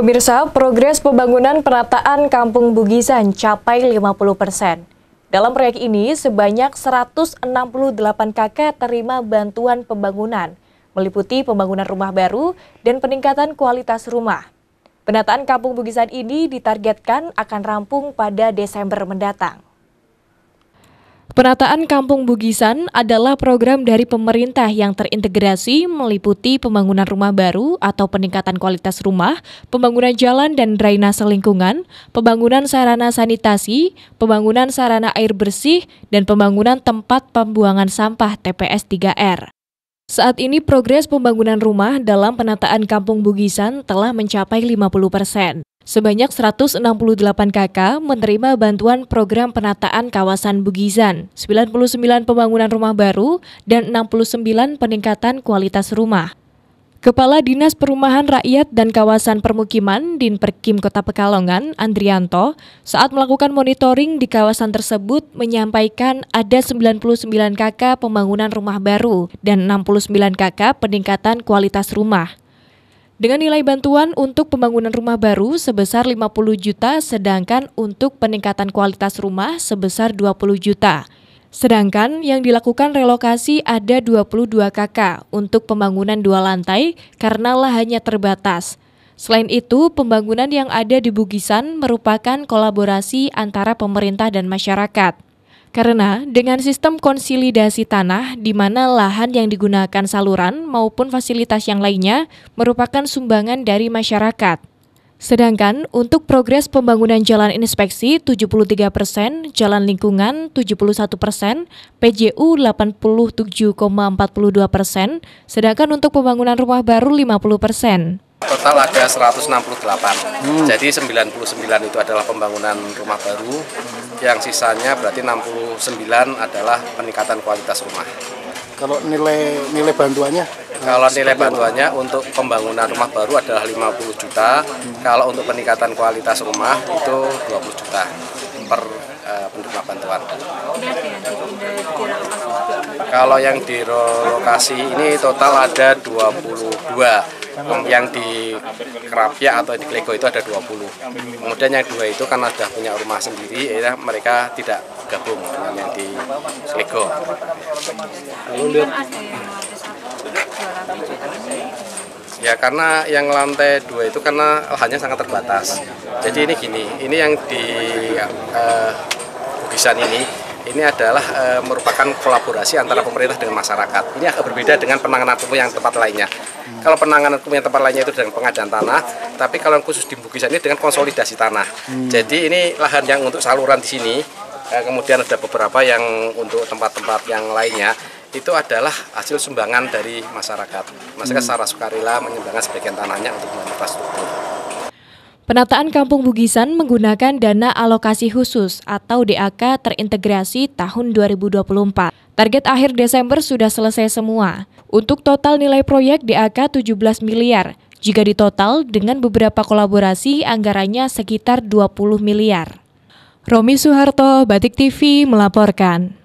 Pemirsa, progres pembangunan penataan Kampung Bugisan capai 50 persen. Dalam proyek ini, sebanyak 168 kakak terima bantuan pembangunan, meliputi pembangunan rumah baru dan peningkatan kualitas rumah. Penataan Kampung Bugisan ini ditargetkan akan rampung pada Desember mendatang. Penataan Kampung Bugisan adalah program dari pemerintah yang terintegrasi meliputi pembangunan rumah baru atau peningkatan kualitas rumah, pembangunan jalan dan drainase lingkungan, pembangunan sarana sanitasi, pembangunan sarana air bersih, dan pembangunan tempat pembuangan sampah TPS 3R. Saat ini progres pembangunan rumah dalam penataan Kampung Bugisan telah mencapai 50 persen. Sebanyak 168 KK menerima bantuan program penataan kawasan Bugisan, 99 pembangunan rumah baru, dan 69 peningkatan kualitas rumah. Kepala Dinas Perumahan Rakyat dan Kawasan Permukiman Perkim Kota Pekalongan, Andrianto, saat melakukan monitoring di kawasan tersebut menyampaikan ada 99 KK pembangunan rumah baru dan 69 KK peningkatan kualitas rumah. Dengan nilai bantuan untuk pembangunan rumah baru sebesar 50 juta sedangkan untuk peningkatan kualitas rumah sebesar 20 juta. Sedangkan yang dilakukan relokasi ada 22 KK untuk pembangunan dua lantai karena lahannya terbatas. Selain itu, pembangunan yang ada di Bugisan merupakan kolaborasi antara pemerintah dan masyarakat. Karena dengan sistem konsolidasi tanah di mana lahan yang digunakan saluran maupun fasilitas yang lainnya merupakan sumbangan dari masyarakat. Sedangkan untuk progres pembangunan jalan inspeksi 73 persen, jalan lingkungan 71 persen, PJU 87,42 persen, sedangkan untuk pembangunan rumah baru 50 persen. Total ada 168, hmm. jadi 99 itu adalah pembangunan rumah baru, yang sisanya berarti 69 adalah peningkatan kualitas rumah. Kalau nilai nilai bantuannya kalau nilai bantuannya untuk pembangunan rumah baru adalah 50 juta kalau untuk peningkatan kualitas rumah itu 20 juta per uh, penerima bantuan kalau yang di lokasi ini total ada 22 yang di Kerapia atau di Klego itu ada 20 kemudian yang dua itu karena sudah punya rumah sendiri ya mereka tidak gabung dengan yang di Klego lalu lihat ya karena yang lantai dua itu karena lahannya sangat terbatas jadi ini gini ini yang di uh, eh, Bugisan ini ini adalah e, merupakan kolaborasi antara pemerintah dengan masyarakat. Ini agak berbeda dengan penanganan kumuh yang tempat lainnya. Hmm. Kalau penanganan kumuh yang tempat lainnya itu dengan pengadaan tanah, tapi kalau yang khusus di Bugisan ini dengan konsolidasi tanah. Hmm. Jadi ini lahan yang untuk saluran di sini, e, kemudian ada beberapa yang untuk tempat-tempat yang lainnya itu adalah hasil sumbangan dari masyarakat. Masyarakat hmm. secara sukarela menyumbangkan sebagian tanahnya untuk infrastruktur. Penataan Kampung Bugisan menggunakan dana alokasi khusus atau DAK terintegrasi tahun 2024. Target akhir Desember sudah selesai semua. Untuk total nilai proyek DAK 17 miliar, jika ditotal dengan beberapa kolaborasi anggarannya sekitar 20 miliar. Romi Soeharto, Batik TV melaporkan.